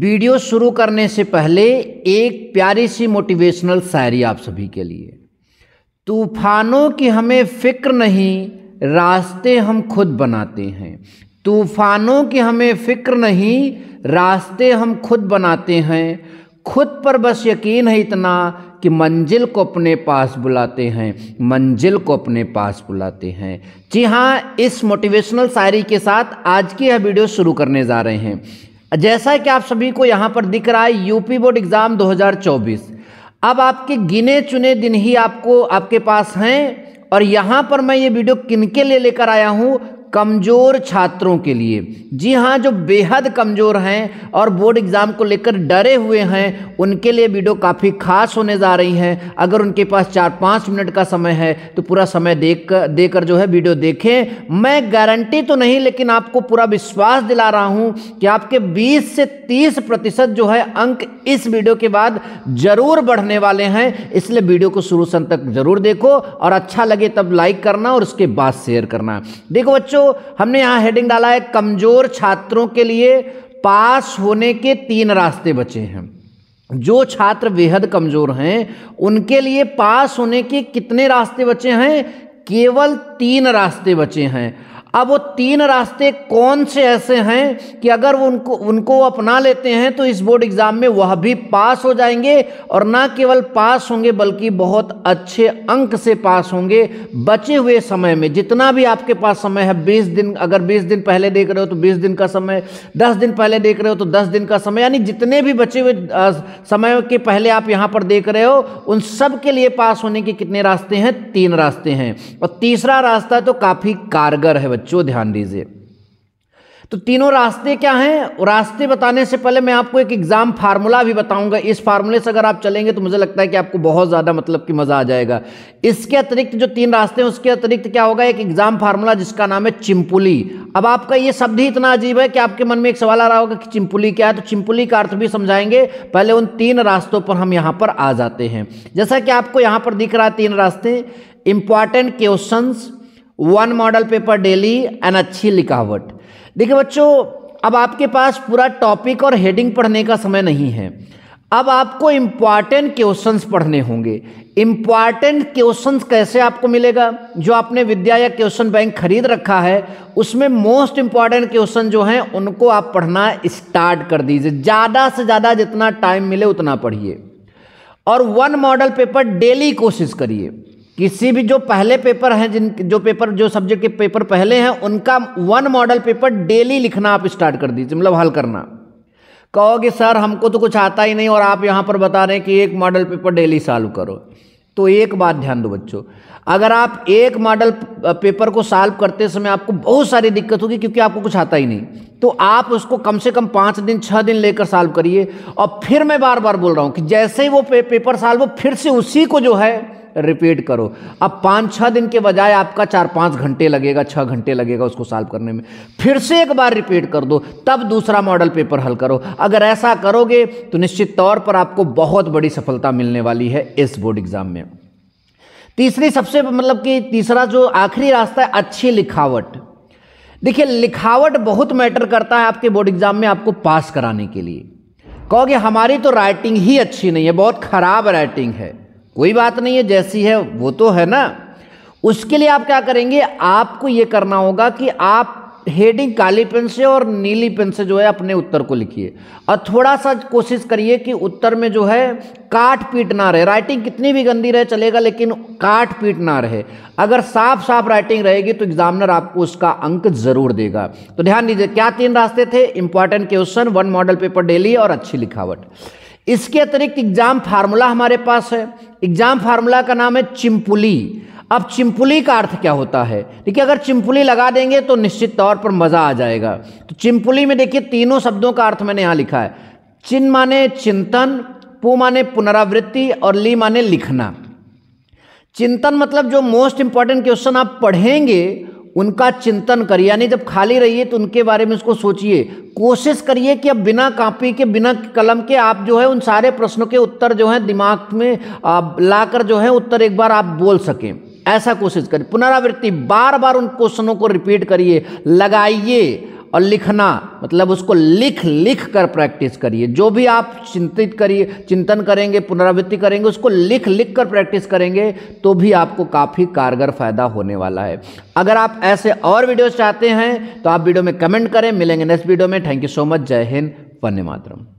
video शुरू करने से पहले एक प्यारी सी मोटिवेशनल शायरी आप सभी के लिए तूफानों की हमें फिक्र नहीं रास्ते हम खुद बनाते हैं तूफानों की हमें फिक्र नहीं रास्ते हम खुद बनाते हैं खुद पर बस यकीन है इतना कि मंजिल को अपने पास बुलाते हैं मंजिल को अपने पास बुलाते हैं जी हाँ इस मोटिवेशनल शायरी के साथ आज की यह वीडियो शुरू करने जा रहे हैं जैसा कि आप सभी को यहाँ पर दिख रहा है यूपी बोर्ड एग्ज़ाम 2024 अब आपके गिने चुने दिन ही आपको आपके पास हैं और यहाँ पर मैं ये वीडियो किनके लिए लेकर आया हूँ कमज़ोर छात्रों के लिए जी हाँ जो बेहद कमज़ोर हैं और बोर्ड एग्ज़ाम को लेकर डरे हुए हैं उनके लिए वीडियो काफ़ी खास होने जा रही है अगर उनके पास चार पाँच मिनट का समय है तो पूरा समय देख कर देकर जो है वीडियो देखें मैं गारंटी तो नहीं लेकिन आपको पूरा विश्वास दिला रहा हूँ कि आपके बीस से तीस प्रतिशत जो है अंक इस वीडियो के बाद ज़रूर बढ़ने वाले हैं इसलिए वीडियो को शुरू से तक ज़रूर देखो और अच्छा लगे तब लाइक करना और उसके बाद शेयर करना देखो बच्चों हमने यहाँ हेडिंग डाला है कमज़ोर छात्रों के लिए पास होने के तीन रास्ते बचे हैं जो छात्र बेहद कमज़ोर हैं उनके लिए पास होने के कितने रास्ते बचे हैं केवल तीन रास्ते बचे हैं अब वो तीन रास्ते कौन से ऐसे हैं कि अगर वो उनको उनको अपना लेते हैं तो इस बोर्ड एग्ज़ाम में वह भी पास हो जाएंगे और ना केवल पास होंगे बल्कि बहुत अच्छे अंक से पास होंगे बचे हुए समय में जितना भी आपके पास समय है बीस दिन अगर बीस दिन पहले देख रहे हो तो बीस दिन का समय दस दिन पहले देख रहे हो तो दस दिन का समय यानी जितने भी बचे हुए समय के पहले आप यहाँ पर देख रहे हो उन सब के लिए पास होने के कितने रास्ते हैं तीन रास्ते हैं और तीसरा रास्ता तो काफ़ी कारगर है बच्चे बच्चों ध्यान दीजिए तो तीनों रास्ते क्या हैं रास्ते बताने से पहले मैं आपको एक एग्ज़ाम फार्मूला भी बताऊंगा इस फार्मूले से अगर आप चलेंगे तो मुझे लगता है कि आपको बहुत ज़्यादा मतलब कि मज़ा आ जाएगा इसके अतिरिक्त जो तीन रास्ते हैं उसके अतिरिक्त क्या होगा एक एग्ज़ाम फार्मूला जिसका नाम है चिंपुली अब आपका यह शब्द ही इतना अजीब है कि आपके मन में एक सवाल आ रहा होगा कि चिंपुली क्या है तो चिंपुली का अर्थ भी समझाएंगे पहले उन तीन रास्तों पर हम यहां पर आ जाते हैं जैसा कि आपको यहां पर दिख रहा है तीन रास्ते important question one model paper daily एन अच्छी लिखावट देखिए बच्चों अब आपके पास पूरा टॉपिक और हेडिंग पढ़ने का समय नहीं है अब आपको इम्पॉर्टेंट क्वेश्चंस पढ़ने होंगे इम्पॉर्टेंट क्वेश्चंस कैसे आपको मिलेगा जो आपने विद्या या क्वेश्चन बैंक खरीद रखा है उसमें मोस्ट इम्पॉर्टेंट क्वेश्चन जो हैं उनको आप पढ़ना स्टार्ट कर दीजिए ज़्यादा से ज़्यादा जितना टाइम मिले उतना पढ़िए और वन मॉडल पेपर डेली कोशिश करिए किसी भी जो पहले पेपर हैं जिन जो पेपर जो सब्जेक्ट के पेपर पहले हैं उनका वन मॉडल पेपर डेली लिखना आप स्टार्ट कर दीजिए मतलब हल करना कहोगे सर हमको तो कुछ आता ही नहीं और आप यहाँ पर बता रहे हैं कि एक मॉडल पेपर डेली सॉल्व करो तो एक बात ध्यान दो बच्चों अगर आप एक मॉडल पेपर को सॉल्व करते समय आपको बहुत सारी दिक्कत होगी क्योंकि आपको कुछ आता ही नहीं तो आप उसको कम से कम पाँच दिन छः दिन लेकर सॉल्व करिए और फिर मैं बार बार बोल रहा हूँ कि जैसे ही वो पे, पेपर सॉल्व हो फिर से उसी को जो है रिपीट करो अब पाँच छः दिन के बजाय आपका चार पाँच घंटे लगेगा छः घंटे लगेगा उसको सॉल्व करने में फिर से एक बार रिपीट कर दो तब दूसरा मॉडल पेपर हल करो अगर ऐसा करोगे तो निश्चित तौर पर आपको बहुत बड़ी सफलता मिलने वाली है इस बोर्ड एग्ज़ाम में तीसरी सबसे मतलब कि तीसरा जो आखिरी रास्ता है अच्छी लिखावट देखिए लिखावट बहुत मैटर करता है आपके बोर्ड एग्ज़ाम में आपको पास कराने के लिए कहोगे हमारी तो राइटिंग ही अच्छी नहीं है बहुत ख़राब राइटिंग है कोई बात नहीं है जैसी है वो तो है ना उसके लिए आप क्या करेंगे आपको ये करना होगा कि आप हेडिंग काली पेन से और नीली पेन से जो है अपने उत्तर को लिखिए और थोड़ा सा कोशिश करिए कि उत्तर में जो है काट पीट ना रहे राइटिंग कितनी भी गंदी रहे चलेगा लेकिन काट पीट ना रहे अगर साफ साफ राइटिंग रहेगी तो एग्जामिनर आपको उसका अंक जरूर देगा तो ध्यान दीजिए क्या तीन रास्ते थे important question one model paper daily और अच्छी लिखावट इसके अतिरिक्त एग्जाम फार्मूला हमारे पास है एग्जाम फार्मूला का नाम है चिंपुली अब चिंपुली का अर्थ क्या होता है देखिए अगर चिंपुली लगा देंगे तो निश्चित तौर पर मज़ा आ जाएगा तो चिंपुली में देखिए तीनों शब्दों का अर्थ मैंने यहां लिखा है चिन माने चिंतन पु माने पुनरावृत्ति और ली माने लिखना चिंतन मतलब जो मोस्ट इंपॉर्टेंट क्वेश्चन आप पढ़ेंगे उनका चिंतन करिए यानी जब खाली रहिए तो उनके बारे में उसको सोचिए कोशिश करिए कि अब बिना कापी के बिना कलम के आप जो है उन सारे प्रश्नों के उत्तर जो है दिमाग में लाकर जो है उत्तर एक बार आप बोल सकें ऐसा कोशिश करिए पुनरावृत्ति बार बार उन क्वेश्चनों को रिपीट करिए लगाइए और लिखना मतलब उसको लिख लिख कर प्रैक्टिस करिए जो भी आप चिंतित करिए चिंतन करेंगे पुनरावृत्ति करेंगे उसको लिख लिख कर प्रैक्टिस करेंगे तो भी आपको काफ़ी कारगर फ़ायदा होने वाला है अगर आप ऐसे और वीडियोस चाहते हैं तो आप वीडियो में कमेंट करें मिलेंगे नेक्स्ट वीडियो में थैंक यू सो मच जय हिंद वन्य मातरम